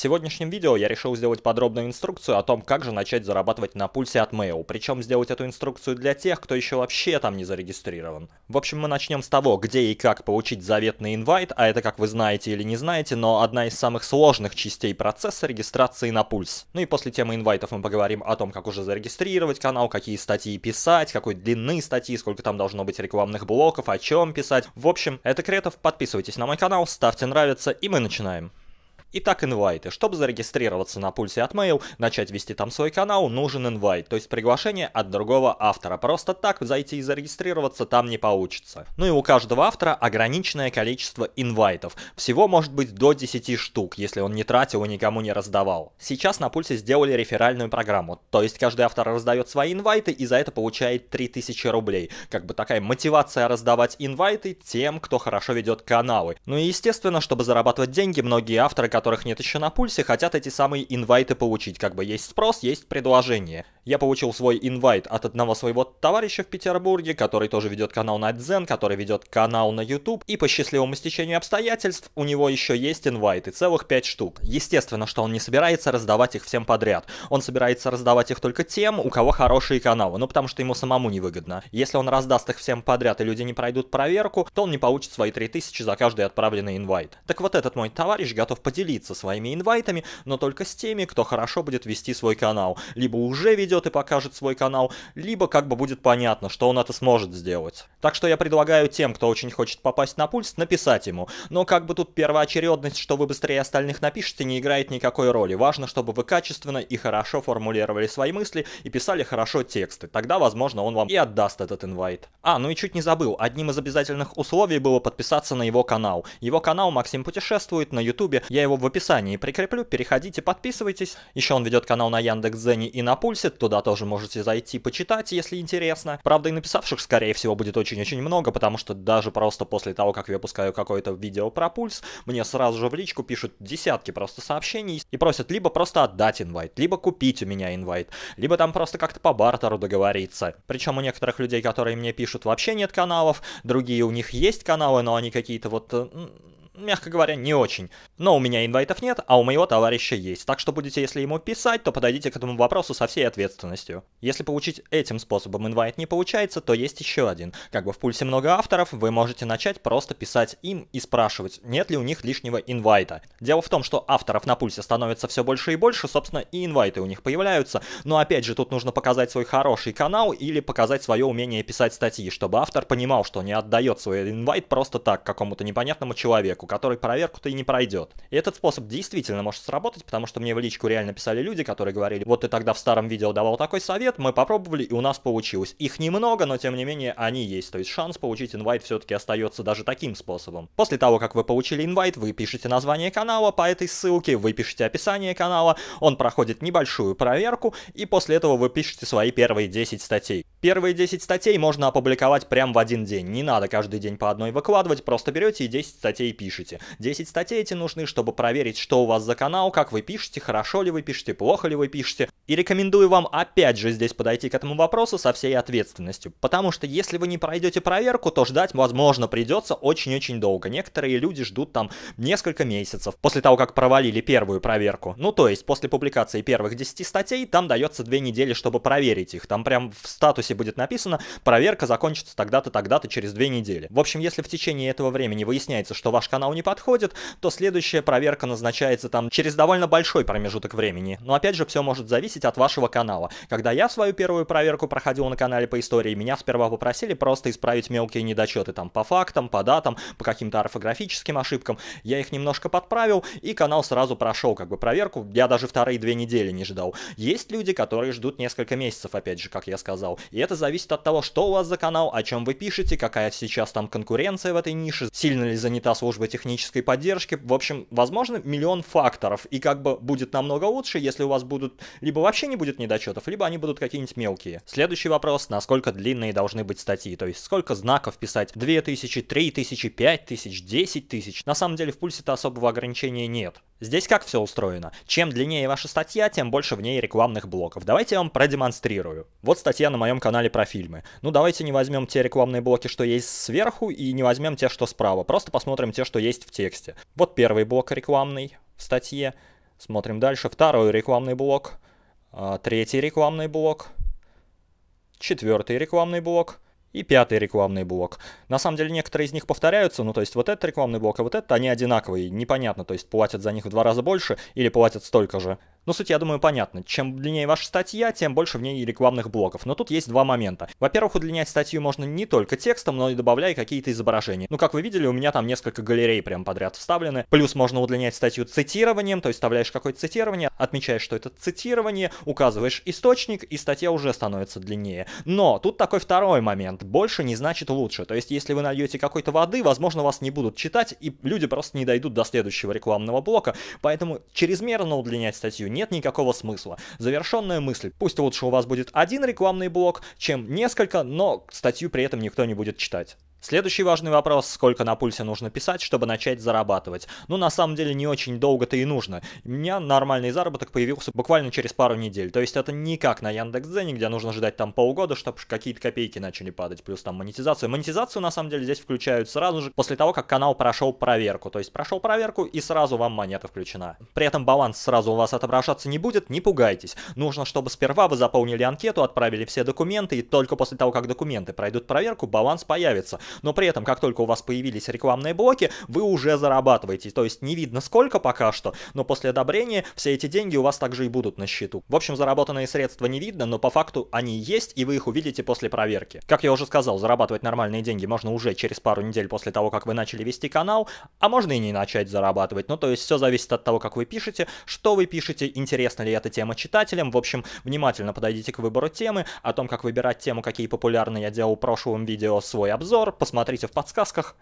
В сегодняшнем видео я решил сделать подробную инструкцию о том, как же начать зарабатывать на пульсе от Mail, причем сделать эту инструкцию для тех, кто еще вообще там не зарегистрирован. В общем, мы начнем с того, где и как получить заветный инвайт, а это, как вы знаете или не знаете, но одна из самых сложных частей процесса регистрации на пульс. Ну и после темы инвайтов мы поговорим о том, как уже зарегистрировать канал, какие статьи писать, какой длины статьи, сколько там должно быть рекламных блоков, о чем писать. В общем, это Кретов, подписывайтесь на мой канал, ставьте нравится и мы начинаем. И так инвайты. Чтобы зарегистрироваться на пульсе от Mail, начать вести там свой канал, нужен инвайт, то есть приглашение от другого автора. Просто так зайти и зарегистрироваться там не получится. Ну и у каждого автора ограниченное количество инвайтов. Всего может быть до 10 штук, если он не тратил и никому не раздавал. Сейчас на пульсе сделали реферальную программу, то есть каждый автор раздает свои инвайты и за это получает 3000 рублей. Как бы такая мотивация раздавать инвайты тем, кто хорошо ведет каналы. Ну и естественно, чтобы зарабатывать деньги, многие авторы, которых нет еще на пульсе, хотят эти самые инвайты получить. Как бы есть спрос, есть предложение. Я получил свой инвайт от одного своего товарища в Петербурге, который тоже ведет канал на Дзен, который ведет канал на YouTube. И по счастливому стечению обстоятельств у него еще есть инвайты, целых 5 штук. Естественно, что он не собирается раздавать их всем подряд. Он собирается раздавать их только тем, у кого хорошие каналы. Ну, потому что ему самому невыгодно. Если он раздаст их всем подряд и люди не пройдут проверку, то он не получит свои 3000 за каждый отправленный инвайт. Так вот этот мой товарищ готов поделиться своими инвайтами, но только с теми, кто хорошо будет вести свой канал. Либо уже ведет придет и покажет свой канал, либо как бы будет понятно, что он это сможет сделать. Так что я предлагаю тем, кто очень хочет попасть на пульс, написать ему. Но как бы тут первоочередность, что вы быстрее остальных напишете, не играет никакой роли. Важно, чтобы вы качественно и хорошо формулировали свои мысли и писали хорошо тексты. Тогда, возможно, он вам и отдаст этот инвайт. А, ну и чуть не забыл, одним из обязательных условий было подписаться на его канал. Его канал Максим Путешествует на ютубе, я его в описании прикреплю, переходите, подписывайтесь. Еще он ведет канал на Яндекс.Дзене и на Пульсе, Туда тоже можете зайти почитать, если интересно. Правда, и написавших, скорее всего, будет очень-очень много, потому что даже просто после того, как я выпускаю какое-то видео про пульс, мне сразу же в личку пишут десятки просто сообщений и просят либо просто отдать инвайт, либо купить у меня инвайт, либо там просто как-то по бартеру договориться. Причем у некоторых людей, которые мне пишут, вообще нет каналов, другие у них есть каналы, но они какие-то вот э, мягко говоря, не очень. Но у меня инвайтов нет, а у моего товарища есть, так что будете, если ему писать, то подойдите к этому вопросу со всей ответственностью. Если получить этим способом инвайт не получается, то есть еще один. Как бы в пульсе много авторов, вы можете начать просто писать им и спрашивать, нет ли у них лишнего инвайта. Дело в том, что авторов на пульсе становится все больше и больше, собственно, и инвайты у них появляются, но опять же, тут нужно показать свой хороший канал или показать свое умение писать статьи, чтобы автор понимал, что не отдает свой инвайт просто так какому-то непонятному человеку, который проверку-то и не пройдет. И этот способ действительно может сработать, потому что мне в личку реально писали люди, которые говорили, вот ты тогда в старом видео давал такой совет, мы попробовали и у нас получилось. Их немного, но тем не менее они есть, то есть шанс получить инвайт все-таки остается даже таким способом. После того, как вы получили инвайт, вы пишете название канала по этой ссылке, вы пишете описание канала, он проходит небольшую проверку, и после этого вы пишете свои первые 10 статей. Первые 10 статей можно опубликовать прямо в один день. Не надо каждый день по одной выкладывать, просто берете и 10 статей пишете. 10 статей эти нужны, чтобы проверить, что у вас за канал, как вы пишете, хорошо ли вы пишете, плохо ли вы пишете. И рекомендую вам опять же здесь подойти к этому вопросу со всей ответственностью. Потому что если вы не пройдете проверку, то ждать, возможно, придется очень-очень долго. Некоторые люди ждут там несколько месяцев после того, как провалили первую проверку. Ну то есть после публикации первых 10 статей там дается 2 недели, чтобы проверить их. Там прям в статусе версии будет написано, проверка закончится тогда-то, тогда-то, через две недели. В общем, если в течение этого времени выясняется, что ваш канал не подходит, то следующая проверка назначается там через довольно большой промежуток времени. Но опять же, все может зависеть от вашего канала. Когда я свою первую проверку проходил на канале по истории, меня сперва попросили просто исправить мелкие недочеты там по фактам, по датам, по каким-то орфографическим ошибкам. Я их немножко подправил, и канал сразу прошел как бы проверку. Я даже вторые две недели не ждал. Есть люди, которые ждут несколько месяцев, опять же, как я сказал. И это зависит от того, что у вас за канал, о чем вы пишете, какая сейчас там конкуренция в этой нише, сильно ли занята служба технической поддержки. В общем, возможно, миллион факторов. И как бы будет намного лучше, если у вас будут либо вообще не будет недочетов, либо они будут какие-нибудь мелкие. Следующий вопрос, насколько длинные должны быть статьи, то есть сколько знаков писать, 2000, 3000, 5000, 10 тысяч. На самом деле в пульсе-то особого ограничения нет. Здесь как все устроено? Чем длиннее ваша статья, тем больше в ней рекламных блоков. Давайте я вам продемонстрирую. Вот статья на моем канале про фильмы. Ну давайте не возьмем те рекламные блоки, что есть сверху, и не возьмем те, что справа. Просто посмотрим те, что есть в тексте. Вот первый блок рекламный в статье. Смотрим дальше. Второй рекламный блок. А, третий рекламный блок. Четвертый рекламный блок. И пятый рекламный блок. На самом деле некоторые из них повторяются, ну то есть вот этот рекламный блок и а вот этот, они одинаковые, непонятно, то есть платят за них в два раза больше или платят столько же. Но ну, суть, я думаю, понятно. Чем длиннее ваша статья, тем больше в ней рекламных блоков. Но тут есть два момента. Во-первых, удлинять статью можно не только текстом, но и добавляя какие-то изображения. Ну, как вы видели, у меня там несколько галерей прям подряд вставлены. Плюс можно удлинять статью цитированием, то есть вставляешь какое-то цитирование, отмечаешь, что это цитирование, указываешь источник, и статья уже становится длиннее. Но тут такой второй момент. Больше не значит лучше. То есть, если вы нальете какой-то воды, возможно, вас не будут читать, и люди просто не дойдут до следующего рекламного блока. Поэтому чрезмерно удлинять статью не нет никакого смысла. Завершенная мысль. Пусть лучше у вас будет один рекламный блок, чем несколько, но статью при этом никто не будет читать. Следующий важный вопрос, сколько на пульсе нужно писать, чтобы начать зарабатывать? Ну, на самом деле, не очень долго-то и нужно. У меня нормальный заработок появился буквально через пару недель. То есть это не как на Яндекс.Дзене, где нужно ждать там полгода, чтобы какие-то копейки начали падать, плюс там монетизацию. Монетизацию, на самом деле, здесь включают сразу же после того, как канал прошел проверку. То есть прошел проверку и сразу вам монета включена. При этом баланс сразу у вас отображаться не будет, не пугайтесь. Нужно, чтобы сперва вы заполнили анкету, отправили все документы, и только после того, как документы пройдут проверку, баланс появится но при этом, как только у вас появились рекламные блоки, вы уже зарабатываете, то есть не видно сколько пока что, но после одобрения все эти деньги у вас также и будут на счету. В общем, заработанные средства не видно, но по факту они есть, и вы их увидите после проверки. Как я уже сказал, зарабатывать нормальные деньги можно уже через пару недель после того, как вы начали вести канал, а можно и не начать зарабатывать. Ну, то есть все зависит от того, как вы пишете, что вы пишете, интересна ли эта тема читателям. В общем, внимательно подойдите к выбору темы, о том, как выбирать тему, какие популярные я делал в прошлом видео свой обзор, посмотрите в подсказках,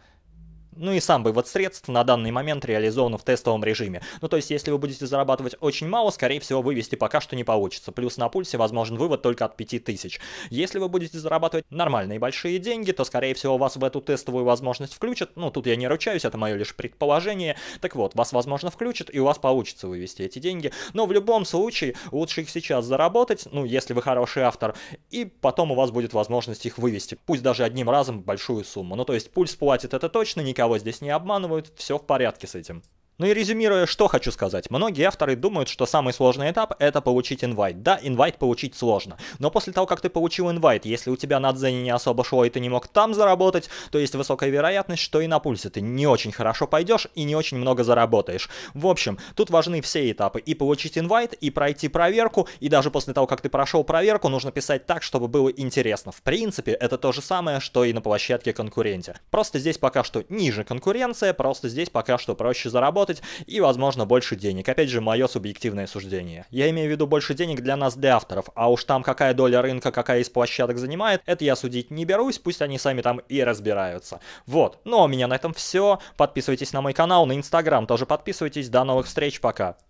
ну и сам вывод средств на данный момент реализован в тестовом режиме. Ну то есть, если вы будете зарабатывать очень мало, скорее всего, вывести пока что не получится. Плюс на пульсе возможен вывод только от 5000. Если вы будете зарабатывать нормальные большие деньги, то, скорее всего, вас в эту тестовую возможность включат. Ну, тут я не ручаюсь, это мое лишь предположение. Так вот, вас, возможно, включат, и у вас получится вывести эти деньги. Но в любом случае, лучше их сейчас заработать, ну, если вы хороший автор, и потом у вас будет возможность их вывести. Пусть даже одним разом большую сумму. Ну, то есть, пульс платит это точно, никого никого здесь не обманывают, все в порядке с этим. Ну и резюмируя, что хочу сказать. Многие авторы думают, что самый сложный этап — это получить инвайт. Да, инвайт получить сложно. Но после того, как ты получил инвайт, если у тебя на дзене не особо шло и ты не мог там заработать, то есть высокая вероятность, что и на пульсе ты не очень хорошо пойдешь и не очень много заработаешь. В общем, тут важны все этапы. И получить инвайт, и пройти проверку, и даже после того, как ты прошел проверку, нужно писать так, чтобы было интересно. В принципе, это то же самое, что и на площадке конкуренте. Просто здесь пока что ниже конкуренция, просто здесь пока что проще заработать, работать и, возможно, больше денег. Опять же, мое субъективное суждение. Я имею в виду больше денег для нас, для авторов, а уж там какая доля рынка, какая из площадок занимает, это я судить не берусь, пусть они сами там и разбираются. Вот, ну а у меня на этом все. Подписывайтесь на мой канал, на инстаграм тоже подписывайтесь. До новых встреч, пока.